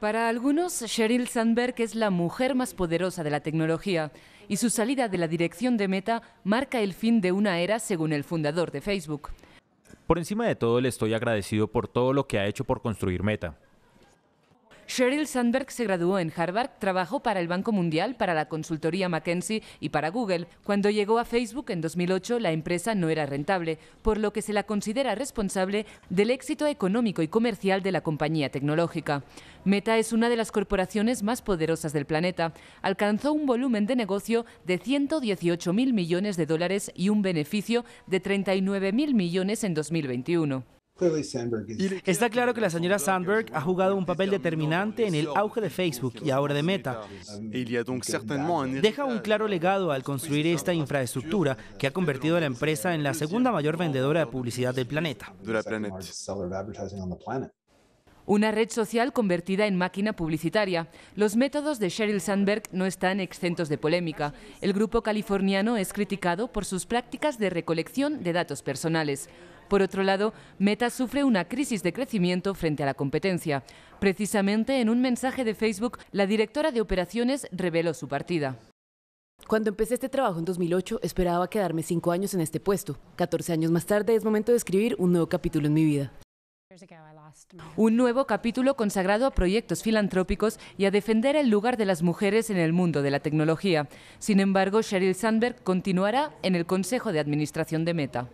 Para algunos, Sheryl Sandberg es la mujer más poderosa de la tecnología y su salida de la dirección de Meta marca el fin de una era según el fundador de Facebook. Por encima de todo, le estoy agradecido por todo lo que ha hecho por construir Meta Sheryl Sandberg se graduó en Harvard, trabajó para el Banco Mundial, para la consultoría McKinsey y para Google. Cuando llegó a Facebook en 2008, la empresa no era rentable, por lo que se la considera responsable del éxito económico y comercial de la compañía tecnológica. Meta es una de las corporaciones más poderosas del planeta. Alcanzó un volumen de negocio de 118.000 mil millones de dólares y un beneficio de 39.000 mil millones en 2021. Está claro que la señora Sandberg ha jugado un papel determinante en el auge de Facebook y ahora de Meta. Um, Deja un claro legado al construir esta infraestructura que ha convertido a la empresa en la segunda mayor vendedora de publicidad del planeta. Una red social convertida en máquina publicitaria. Los métodos de Sheryl Sandberg no están exentos de polémica. El grupo californiano es criticado por sus prácticas de recolección de datos personales. Por otro lado, Meta sufre una crisis de crecimiento frente a la competencia. Precisamente en un mensaje de Facebook, la directora de operaciones reveló su partida. Cuando empecé este trabajo en 2008, esperaba quedarme cinco años en este puesto. 14 años más tarde es momento de escribir un nuevo capítulo en mi vida. Un nuevo capítulo consagrado a proyectos filantrópicos y a defender el lugar de las mujeres en el mundo de la tecnología. Sin embargo, Sheryl Sandberg continuará en el Consejo de Administración de Meta.